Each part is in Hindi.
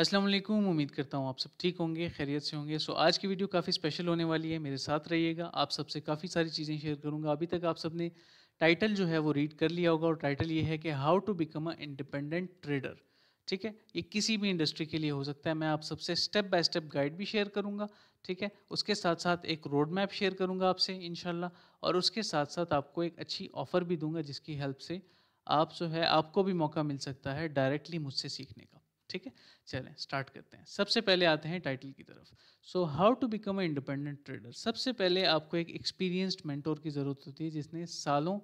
अस्सलाम वालेकुम उम्मीद करता हूँ आप सब ठीक होंगे खैरियत से होंगे सो आज की वीडियो काफ़ी स्पेशल होने वाली है मेरे साथ रहिएगा आप सबसे काफ़ी सारी चीज़ें शेयर करूँगा अभी तक आप सब ने टाइटल जो है वो रीड कर लिया होगा और टाइटल ये है कि how to become a independent trader ठीक है ये किसी भी इंडस्ट्री के लिए हो सकता है मैं आप सबसे स्टेप बाय स्टेप गाइड भी शेयर करूँगा ठीक है उसके साथ साथ एक रोड मैप शेयर करूँगा आपसे इन और उसके साथ साथ आपको एक अच्छी ऑफ़र भी दूंगा जिसकी हेल्प से आप जो है आपको भी मौका मिल सकता है डायरेक्टली मुझसे सीखने का ठीक है चलें स्टार्ट करते हैं सबसे पहले आते हैं टाइटल की तरफ so how to become a independent trader सबसे पहले आपको एक एक्सपीरियंस्ड मेंटोर की ज़रूरत होती है जिसने सालों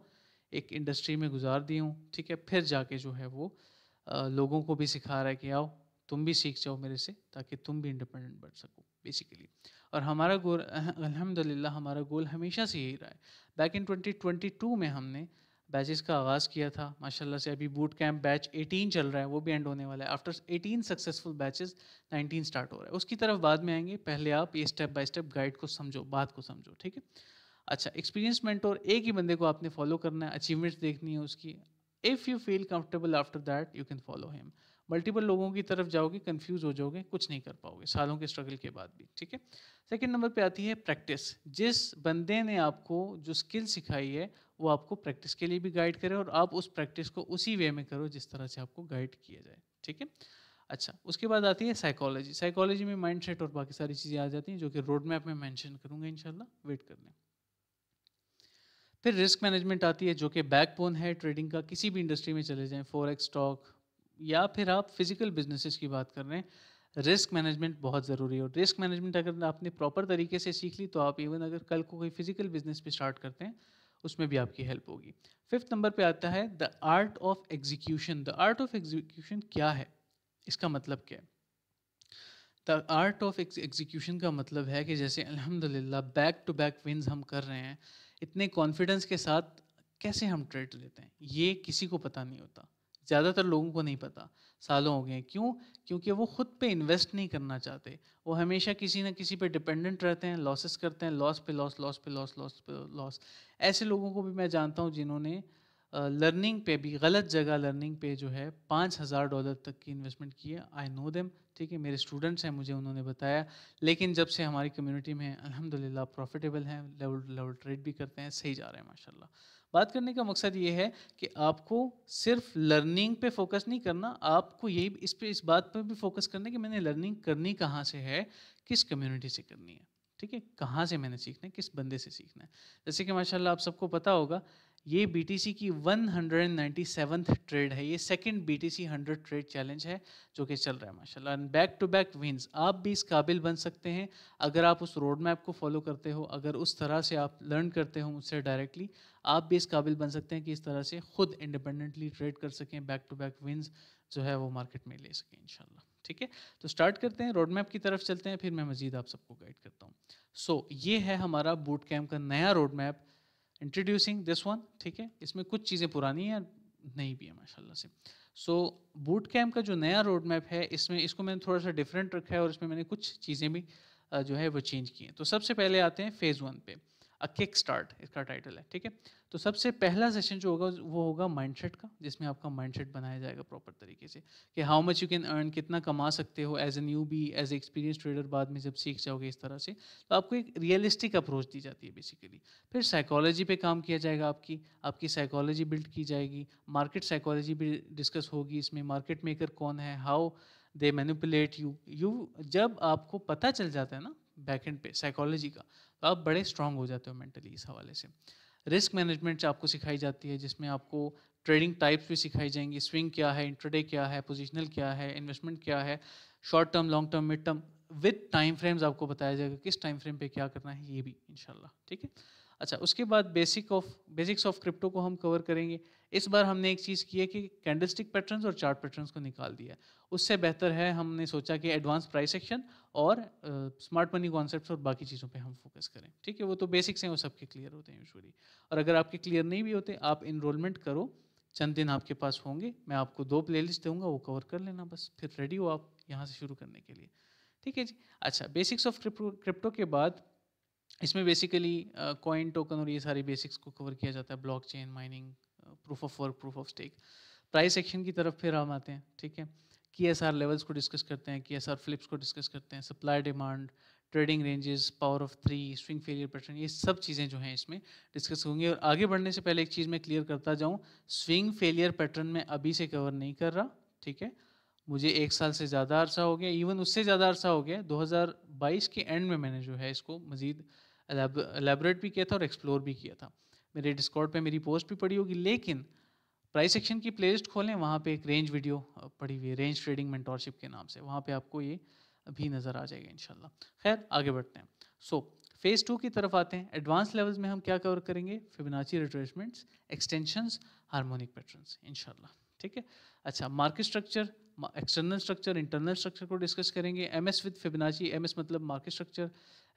एक इंडस्ट्री में गुजार दिए हूँ ठीक है फिर जाके जो है वो आ, लोगों को भी सिखा रहा है कि आओ तुम भी सीख जाओ मेरे से ताकि तुम भी इंडिपेंडेंट बन सको बेसिकली और हमारा गोल अलहमदिल्ला हमारा गोल हमेशा से यही रहा है बैक इन 2022 में हमने बैचेस का आगाज़ किया था माशाल्लाह से अभी बूट कैंप बैच 18 चल रहा है वो भी एंड होने वाला है आफ्टर 18 सक्सेसफुल बैचेस 19 स्टार्ट हो रहा है उसकी तरफ बाद में आएंगे पहले आप ये स्टेप बाय स्टेप गाइड को समझो बात को समझो ठीक है अच्छा एक्सपीरियंस मेंटोर एक ही बंदे को आपने फॉलो करना है अचीवमेंट्स देखनी है उसकी if you feel comfortable after that you can follow him multiple लोगों की तरफ जाओगे कन्फ्यूज हो जाओगे कुछ नहीं कर पाओगे सालों के स्ट्रगल के बाद भी ठीक है सेकेंड नंबर पर आती है प्रैक्टिस जिस बंदे ने आपको जो स्किल सिखाई है वो आपको प्रैक्टिस के लिए भी गाइड करे और आप उस प्रैक्टिस को उसी वे में करो जिस तरह से आपको गाइड किया जाए ठीक है अच्छा उसके बाद आती है साइकोलॉजी साइकोलॉजी में माइंड और बाकी सारी चीज़ें आ जाती हैं जो कि रोड मैप में मैंशन करूँगा इन वेट कर लें फिर रिस्क मैनेजमेंट आती है जो कि बैकबोन है ट्रेडिंग का किसी भी इंडस्ट्री में चले जाएं फॉरेक्स स्टॉक या फिर आप फिजिकल बिजनेसेस की बात कर रहे हैं रिस्क मैनेजमेंट बहुत ज़रूरी है और रिस्क मैनेजमेंट अगर आपने प्रॉपर तरीके से सीख ली तो आप इवन अगर कल को कोई फिजिकल बिजनेस भी स्टार्ट करते हैं उसमें भी आपकी हेल्प होगी फिफ्थ नंबर पे आता है the art of execution the art of execution क्या है इसका मतलब क्या है द आर्ट ऑफ एग्जीक्यूशन का मतलब है कि जैसे अल्हम्दुलिल्लाह बैक टू बैक विन्स हम कर रहे हैं इतने कॉन्फिडेंस के साथ कैसे हम ट्रेड लेते हैं ये किसी को पता नहीं होता ज़्यादातर लोगों को नहीं पता सालों हो गए क्यों क्योंकि वो खुद पे इन्वेस्ट नहीं करना चाहते वो हमेशा किसी ना किसी पे डिपेंडेंट रहते हैं लॉसेस करते हैं लॉस पे लॉस लॉस पे लॉस लॉस पे लॉस ऐसे लोगों को भी मैं जानता हूँ जिन्होंने लर्निंग पे भी गलत जगह लर्निंग पे जो है पाँच हज़ार डॉलर तक की इन्वेस्टमेंट की है आई नो देम ठीक है मेरे स्टूडेंट्स हैं मुझे उन्होंने बताया लेकिन जब से हमारी कम्युनिटी में अल्हम्दुलिल्लाह प्रॉफिटेबल हैं लेवल लेवल ट्रेड भी करते हैं सही जा रहे हैं माशाल्लाह बात करने का मकसद ये है कि आपको सिर्फ लर्निंग पे फोकस नहीं करना आपको यही इस पर इस बात पर भी फोकस करना कि मैंने लर्निंग करनी कहाँ से है किस कम्युनिटी से करनी है ठीक है कहाँ से मैंने सीखना है किस बंदे से सीखना है जैसे कि माशाल्लाह आप सबको पता होगा ये बीटीसी की 197th ट्रेड है ये सेकंड बीटीसी 100 ट्रेड चैलेंज है जो कि चल रहा है माशाल्लाह and back to back wins आप भी इस काबिल बन सकते हैं अगर आप उस रोड मैप को फॉलो करते हो अगर उस तरह से आप लर्न करते हो मुझसे डायरेक्टली आप भी इस काबिल बन सकते हैं कि इस तरह से खुद इंडिपेंडेंटली ट्रेड कर सकें बैक टू बैक विंस जो है वो मार्केट में ले सकें इन ठीक है तो स्टार्ट करते हैं रोड मैप की तरफ चलते हैं फिर मैं मजीद आप सबको गाइड करता हूँ सो so, ये है हमारा बूट कैम्प का नया road map introducing this one ठीक है इसमें कुछ चीज़ें पुरानी हैं नहीं भी है माशाल्लाह से सो बूट कैम्प का जो नया रोड मैप है इसमें इसको मैंने थोड़ा सा डिफरेंट रखा है और इसमें मैंने कुछ चीज़ें भी जो है वो चेंज किए हैं तो सबसे पहले आते हैं फेज़ वन पे अ किक स्टार्ट इसका टाइटल है ठीक है तो सबसे पहला सेशन जो होगा वो होगा माइंडसेट का जिसमें आपका माइंडसेट बनाया जाएगा प्रॉपर तरीके से कि how much you can earn कितना कमा सकते हो as a newbie as a experience trader बाद में जब सीख जाओगे इस तरह से तो आपको एक रियलिस्टिक अप्रोच दी जाती है बेसिकली फिर साइकोलॉजी पे काम किया जाएगा आपकी आपकी साइकोलॉजी बिल्ड की जाएगी मार्केट साइकोलॉजी भी डिस्कस होगी इसमें मार्केट मेकर कौन है how they manipulate you you जब आपको पता चल जाता है ना बैकेंड पे साइकोलॉजी का तो आप बड़े स्ट्रांग हो जाते हो मेंटली इस हवाले से रिस्क मैनेजमेंट आपको सिखाई जाती है जिसमें आपको ट्रेडिंग टाइप्स भी सिखाई जाएंगी स्विंग क्या है इंट्राडे क्या है पोजिशनल क्या है इन्वेस्टमेंट क्या है short term long term mid term with time frames आपको बताया जाएगा किस टाइम फ्रेम पे क्या करना है ये भी इनशाला ठीक है अच्छा उसके बाद basic of basics of crypto को हम कवर करेंगे इस बार हमने एक चीज़ की है कि कैंडलस्टिक पैटर्न्स और चार्ट पैटर्न्स को निकाल दिया उससे बेहतर है हमने सोचा कि एडवांस प्राइस एक्शन और स्मार्ट मनी कॉन्सेप्ट और बाकी चीज़ों पे हम फोकस करें ठीक है वो तो बेसिक्स हैं वो सबके क्लियर होते हैं यूजली और अगर आपके क्लियर नहीं भी होते आप इनरोलमेंट करो चंद दिन आपके पास होंगे मैं आपको दो प्ले दूंगा वो कवर कर लेना बस फिर रेडी हो आप यहाँ से शुरू करने के लिए ठीक है जी अच्छा बेसिक्स ऑफ क्रिप्टो के बाद इसमें बेसिकली कॉइन टोकन और ये सारी बेसिक्स को कवर किया जाता है block chain mining proof of work proof of stake price action की तरफ फिर हम आते हैं ठीक है की एस आर लेवल्स को डिस्कस करते हैं की एस आर फ्लिप्स को डिस्कस करते हैं supply demand trading ranges power of three swing failure pattern ये सब चीज़ें जो हैं इसमें डिस्कस होंगी और आगे बढ़ने से पहले एक चीज़ मैं क्लियर करता जाऊँ स्विंग फेलियर पैटर्न में अभी से कवर नहीं कर रहा ठीक है मुझे एक साल से ज़्यादा अरसा हो गया इवन उससे ज़्यादा अरसा हो गया 2022 के एंड में मैंने जो है इसको मज़ीद एलेबरेट भी किया था और एक्सप्लोर भी किया था मेरे डिस्कॉर्ड पे मेरी पोस्ट भी पड़ी होगी लेकिन प्राइस सेक्शन की प्लेलिस्ट खोलें वहाँ पे एक रेंज वीडियो पड़ी हुई है रेंज ट्रेडिंग मेंटोरशिप के नाम से वहाँ पे आपको ये भी नज़र आ जाएगा इन खैर आगे बढ़ते हैं सो फेज़ टू की तरफ आते हैं एडवांस लेवल्स में हम क्या कवर करेंगे Fibonacci retracements extensions harmonic pattern इन ठीक है अच्छा market structure external structure internal structure को डिस्कस करेंगे M S with Fibonacci M S मतलब market structure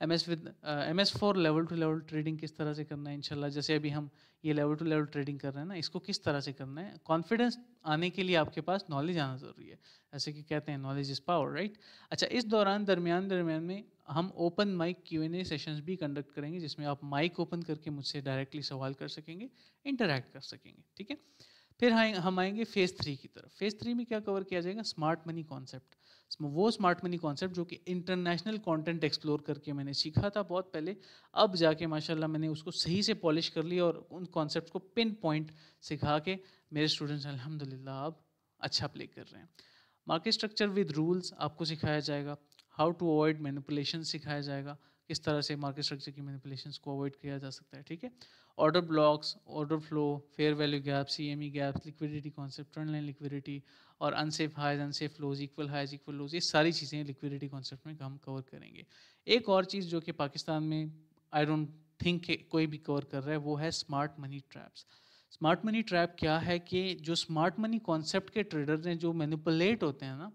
M S with M S for level to level trading किस तरह से करना है इनशाला जैसे अभी हम ये लेवल टू लेवल ट्रेडिंग कर रहे हैं ना इसको किस तरह से करना है कॉन्फिडेंस आने के लिए आपके पास नॉलेज आना ज़रूरी है जैसे कि कहते हैं नॉलेज इज़ पावर राइट अच्छा इस दौरान दरमियान दरमियान में हम open mic Q N A session भी कंडक्ट करेंगे जिसमें आप माइक ओपन करके मुझसे डायरेक्टली सवाल कर सकेंगे इंटरेक्ट कर सकेंगे ठीक है फिर हाँ हम आएंगे फेज़ थ्री की तरफ फेज़ थ्री में क्या कवर किया जाएगा स्मार्ट मनी कॉन्सेप्ट वो स्मार्ट मनी कॉन्सेप्ट जो कि इंटरनेशनल कंटेंट एक्सप्लोर करके मैंने सीखा था बहुत पहले अब जाके माशाल्लाह मैंने उसको सही से पॉलिश कर लिया और उन कॉन्सेप्ट को पिन पॉइंट सिखा के मेरे स्टूडेंट्स अलहमदिल्ला अब अच्छा प्ले कर रहे हैं मार्केट स्ट्रक्चर विद रूल्स आपको सिखाया जाएगा हाउ टू अवॉइड मैनिपुलेशन सिखाया जाएगा इस तरह से मार्केट स्ट्रक्चर की मैनिपुलेशन को अवॉइड किया जा सकता है ठीक है order blocks order flow fair value gap C M E gap liquidity concept trend line liquidity और unsafe highs unsafe flows equal highs equal lows ये सारी चीज़ें लिक्विडिटी कॉन्सेप्ट में हम कवर करेंगे एक और चीज़ जो कि पाकिस्तान में आई डोंट थिंक कोई भी कवर कर रहा है वो है smart money traps smart money trap क्या है कि जो स्मार्ट मनी कॉन्सेप्ट के ट्रेडर हैं जो मैनिपुलेट होते हैं ना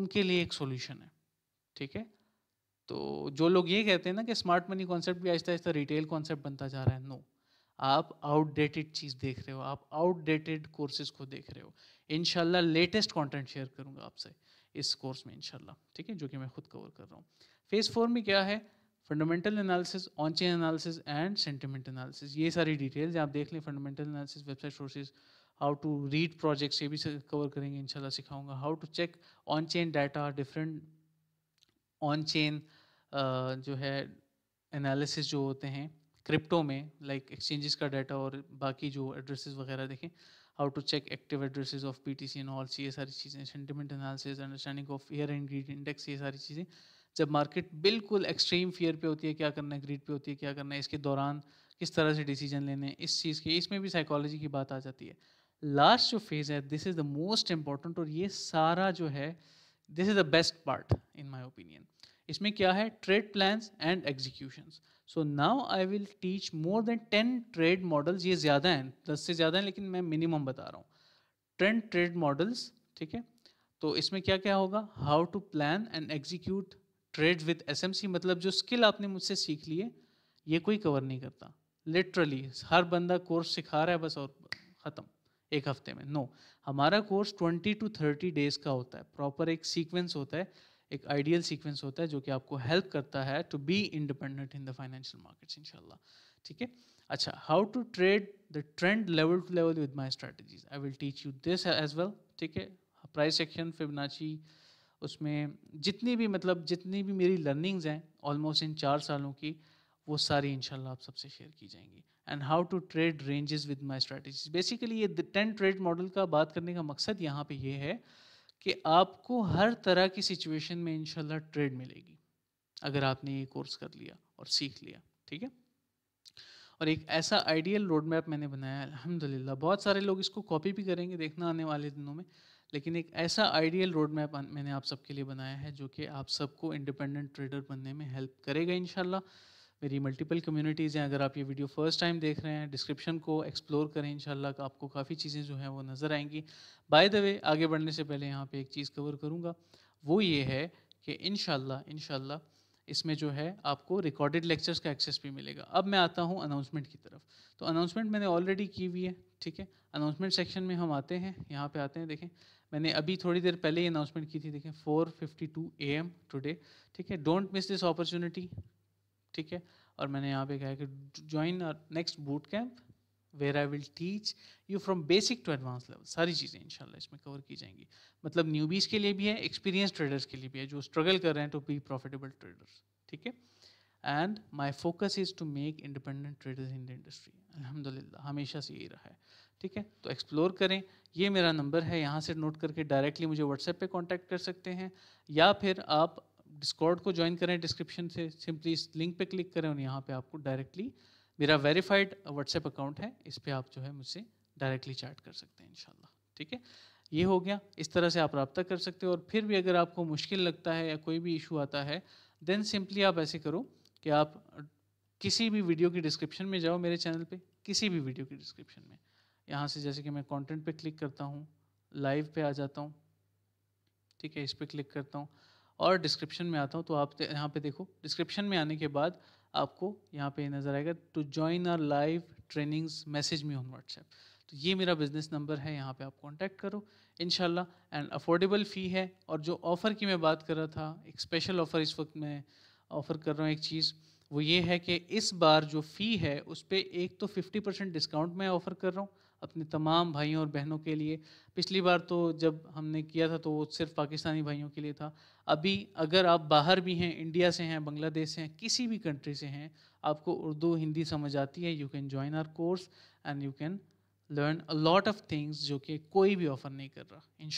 उनके लिए एक सोल्यूशन है ठीक है तो जो लोग ये कहते हैं ना कि स्मार्ट मनी कॉन्सेप्ट भी आहिस्ता आहिस्ता रिटेल कॉन्सेप्ट बनता जा रहा है नो आप आउटडेटेड चीज़ देख रहे हो आप आउटडेटेड कोर्सेज को देख रहे हो इनशाला लेटेस्ट कॉन्टेंट शेयर करूँगा आपसे इस कोर्स में इनशाला ठीक है जो कि मैं खुद कवर कर रहा हूँ फेज़ फोर में क्या है fundamental analysis on chain analysis and sentiment analysis ये सारी डिटेल्स आप देख लें fundamental analysis website sources how to read projects ये भी कवर करेंगे इनशाला सिखाऊंगा how to check on chain data different on chain जो है एनालिसिस जो होते हैं क्रिप्टो में लाइक एक्सचेंजेस का डाटा और बाकी जो एड्रेसेस वगैरह देखें how to check active addresses of P T C and alts ये सारी चीज़ें sentiment analysis understanding of fear and greed index ये सारी चीज़ें जब मार्केट बिल्कुल एक्सट्रीम फेयर पे होती है क्या करना है ग्रीड पे होती है क्या करना है इसके दौरान किस तरह से डिसीजन लेने इस चीज़ के इसमें भी साइकोलॉजी की बात आ जाती है लास्ट जो फेज़ है this is the most important और ये सारा जो है this is the best part in my opinion इसमें क्या है trade plans and executions so now I will teach more than ten trade models ये ज़्यादा हैं दस से ज़्यादा हैं लेकिन मैं मिनिमम बता रहा हूँ टेन ट्रेड मॉडल्स ठीक है तो इसमें क्या क्या होगा how to plan and execute trade with us मतलब जो स्किल आपने मुझसे सीख लिए ये कोई कवर नहीं करता लिटरली हर बंदा कोर्स सिखा रहा है बस और ख़त्म एक हफ्ते में नो no. हमारा कोर्स ट्वेंटी टू थर्टी डेज का होता है प्रॉपर एक सीक्वेंस होता है एक आइडियल सीक्वेंस होता है जो कि आपको हेल्प करता है to be independent in the financial markets इंशाल्लाह ठीक है अच्छा how to trade the trend level to level with my strategies I will teach you this as well ठीक है प्राइस सेक्शन फिबनाची उसमें जितनी भी मतलब जितनी भी मेरी लर्निंग्स हैं ऑलमोस्ट इन चार सालों की वो सारी इंशाल्लाह आप सबसे शेयर की जाएंगी and how to trade ranges with my strategies basically ये टेन ट्रेड मॉडल का बात करने का मकसद यहाँ पे ये है कि आपको हर तरह की सिचुएशन में इंशाल्लाह ट्रेड मिलेगी अगर आपने ये कोर्स कर लिया और सीख लिया ठीक है और एक ऐसा आइडियल रोड मैप मैंने बनाया अल्हम्दुलिल्लाह बहुत सारे लोग इसको कॉपी भी करेंगे देखना आने वाले दिनों में लेकिन एक ऐसा आइडियल रोड मैप मैंने आप सबके लिए बनाया है जो कि आप सबको इंडिपेंडेंट ट्रेडर बनने में हेल्प करेगा इंशाल्लाह मेरी मल्टीपल कम्युनिटीज़ हैं अगर आप ये वीडियो फर्स्ट टाइम देख रहे हैं डिस्क्रिप्शन को एक्सप्लोर करें इन आपको काफ़ी चीज़ें जो हैं वो नज़र आएंगी बाय द वे आगे बढ़ने से पहले यहाँ पे एक चीज़ कवर करूँगा वो ये है कि इन इन इसमें जो है आपको रिकॉर्डेड लेक्चर्स का एक्सेस भी मिलेगा अब मैं आता हूँ अनाउंसमेंट की तरफ तो अनाउंसमेंट मैंने ऑलरेडी की हुई है ठीक है अनाउंसमेंट सेक्शन में हम आते हैं यहाँ पर आते हैं देखें मैंने अभी थोड़ी देर पहले ही अनाउंसमेंट की थी देखें 4:52 एम टुडे ठीक है डोंट मिस दिस अपॉर्चुनिटी ठीक है और मैंने यहाँ पे कहा कि join our next boot camp where I will teach you from basic to advance level सारी चीज़ें इंशाल्लाह इसमें कवर की जाएंगी मतलब न्यूबीज के लिए भी है एक्सपीरियंस ट्रेडर्स के लिए भी है जो स्ट्रगल कर रहे हैं टू बी प्रॉफिटेबल ट्रेडर्स ठीक है and my focus is to make independent traders in the industry अलहमदिल्ला हमेशा से यही रहा है ठीक है तो एक्सप्लोर करें ये मेरा नंबर है यहाँ से नोट करके डायरेक्टली मुझे व्हाट्सएप पे कांटेक्ट कर सकते हैं या फिर आप डिस्कॉर्ड को ज्वाइन करें डिस्क्रिप्शन से सिंपली इस लिंक पे क्लिक करें और यहाँ पे आपको डायरेक्टली मेरा वेरीफाइड व्हाट्सएप अकाउंट है इस पर आप जो है मुझसे डायरेक्टली चैट कर सकते हैं इन ठीक है ये हो गया इस तरह से आप रबता कर सकते हो और फिर भी अगर आपको मुश्किल लगता है या कोई भी इशू आता है देन सिंपली आप ऐसे करो कि आप किसी भी वीडियो की डिस्क्रिप्शन में जाओ मेरे चैनल पे किसी भी वीडियो की डिस्क्रिप्शन में यहाँ से जैसे कि मैं कंटेंट पे क्लिक करता हूँ लाइव पे आ जाता हूँ ठीक है इस पर क्लिक करता हूँ और डिस्क्रिप्शन में आता हूँ तो आप यहाँ पे देखो डिस्क्रिप्शन में आने के बाद आपको यहाँ पे नज़र आएगा to join our live trainings message me on WhatsApp तो ये मेरा बिजनेस नंबर है यहाँ पे आप कांटेक्ट करो इन एंड अफोर्डेबल फ़ी है और जो ऑफ़र की मैं बात कर रहा था एक स्पेशल ऑफ़र इस वक्त मैं ऑफ़र कर रहा हूँ एक चीज़ वो ये है कि इस बार जो फ़ी है उस पर एक तो फिफ्टी परसेंट डिस्काउंट मैं ऑफ़र कर रहा हूँ अपने तमाम भाइयों और बहनों के लिए पिछली बार तो जब हमने किया था तो वो सिर्फ पाकिस्तानी भाइयों के लिए था अभी अगर आप बाहर भी हैं इंडिया से हैं बांग्लादेश से हैं किसी भी कंट्री से हैं आपको उर्दू हिंदी समझ आती है you can join our course and you can learn a lot of things जो कि कोई भी ऑफर नहीं कर रहा इन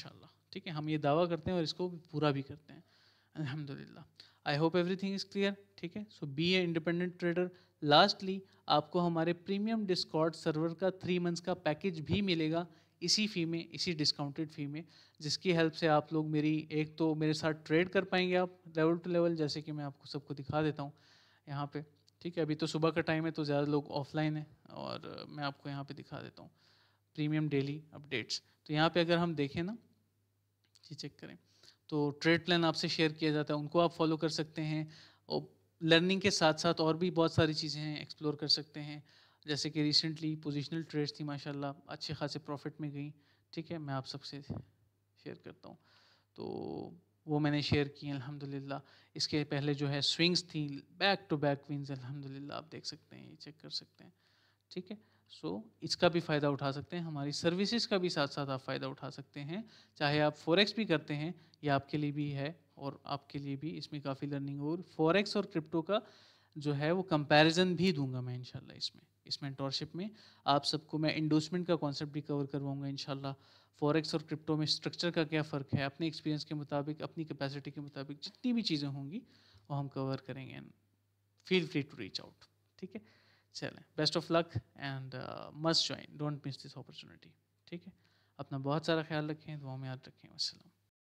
ठीक है हम ये दावा करते हैं और इसको पूरा भी करते हैं अलहमदिल्ला I hope everything is clear ठीक है so be a independent trader lastly आपको हमारे प्रीमियम डिस्कॉर्ड सर्वर का थ्री मंथ्स का पैकेज भी मिलेगा इसी फ़ी में इसी डिस्काउंटेड फ़ी में जिसकी हेल्प से आप लोग मेरी एक तो मेरे साथ ट्रेड कर पाएंगे आप लेवल टू लेवल जैसे कि मैं आपको सबको दिखा देता हूँ यहाँ पे ठीक है अभी तो सुबह का टाइम है तो ज़्यादा लोग ऑफलाइन है और मैं आपको यहाँ पे दिखा देता हूँ प्रीमियम डेली अपडेट्स तो यहाँ पे अगर हम देखें ना जी चेक करें तो ट्रेड प्लान आपसे शेयर किया जाता है उनको आप फॉलो कर सकते हैं और लर्निंग के साथ साथ और भी बहुत सारी चीज़ें हैं एक्सप्लोर कर सकते हैं जैसे कि रिसेंटली पोजिशनल ट्रेड्स थी माशाल्लाह अच्छे खासे प्रॉफिट में गई ठीक है मैं आप सबसे शेयर करता हूँ तो वो मैंने शेयर की अल्हम्दुलिल्लाह इसके पहले जो है स्विंग्स थी बैक टू बैक विंस अल्हम्दुलिल्लाह आप देख सकते हैं ये चेक कर सकते हैं ठीक है सो so, इसका भी फ़ायदा उठा सकते हैं हमारी सर्विसेज का भी साथ साथ आप फ़ायदा उठा सकते हैं चाहे आप फोरेक्स भी करते हैं या आपके लिए भी है और आपके लिए भी इसमें काफ़ी लर्निंग और फॉरेक्स और क्रिप्टो का जो है वो कंपैरिजन भी दूंगा मैं इनशाला इसमें इस मेंटोरशिप में आप सबको मैं इंडोसमेंट का कॉन्सेप्ट भी कवर करवाऊंगा इनशाला फॉरेक्स और क्रिप्टो में स्ट्रक्चर का क्या फ़र्क है अपने एक्सपीरियंस के मुताबिक अपनी कैपेसिटी के मुताबिक जितनी भी चीज़ें होंगी वो हम कवर करेंगे and feel free to reach out ठीक है चलें best of luck and must join don't miss this opportunity ठीक है अपना बहुत सारा ख्याल रखें दुआ में याद रखें वसलम